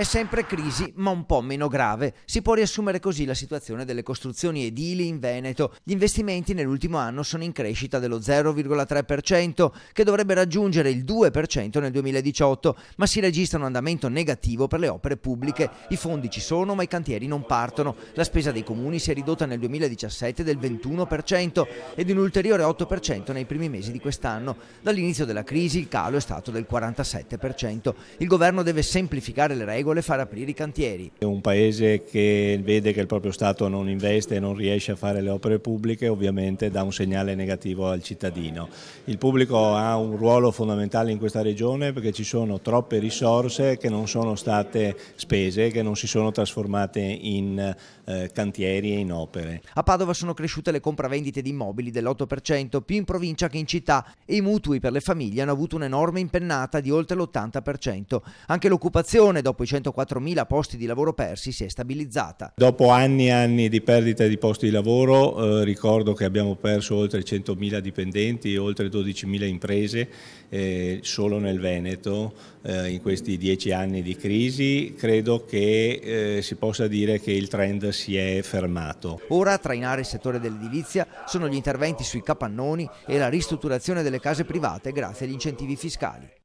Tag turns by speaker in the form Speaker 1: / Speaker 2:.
Speaker 1: è sempre crisi, ma un po' meno grave. Si può riassumere così la situazione delle costruzioni edili in Veneto. Gli investimenti nell'ultimo anno sono in crescita dello 0,3%, che dovrebbe raggiungere il 2% nel 2018, ma si registra un andamento negativo per le opere pubbliche. I fondi ci sono, ma i cantieri non partono. La spesa dei comuni si è ridotta nel 2017 del 21% ed un ulteriore 8% nei primi mesi di quest'anno. Dall'inizio della crisi il calo è stato del 47%. Il governo deve semplificare le regole vuole far aprire i cantieri.
Speaker 2: È un paese che vede che il proprio Stato non investe e non riesce a fare le opere pubbliche ovviamente dà un segnale negativo al cittadino. Il pubblico ha un ruolo fondamentale in questa regione perché ci sono troppe risorse che non sono state spese, che non si sono trasformate in eh, cantieri
Speaker 1: e in opere. A Padova sono cresciute le compravendite di immobili dell'8%, più in provincia che in città e i mutui per le famiglie hanno avuto un'enorme impennata di oltre l'80%. Anche l'occupazione dopo i 204.000 posti di lavoro persi si è stabilizzata.
Speaker 2: Dopo anni e anni di perdita di posti di lavoro, eh, ricordo che abbiamo perso oltre 100.000 dipendenti, oltre 12.000 imprese eh, solo nel Veneto eh, in questi dieci anni di crisi, credo che eh, si possa dire che il trend si è fermato.
Speaker 1: Ora a trainare il settore dell'edilizia sono gli interventi sui capannoni e la ristrutturazione delle case private grazie agli incentivi fiscali.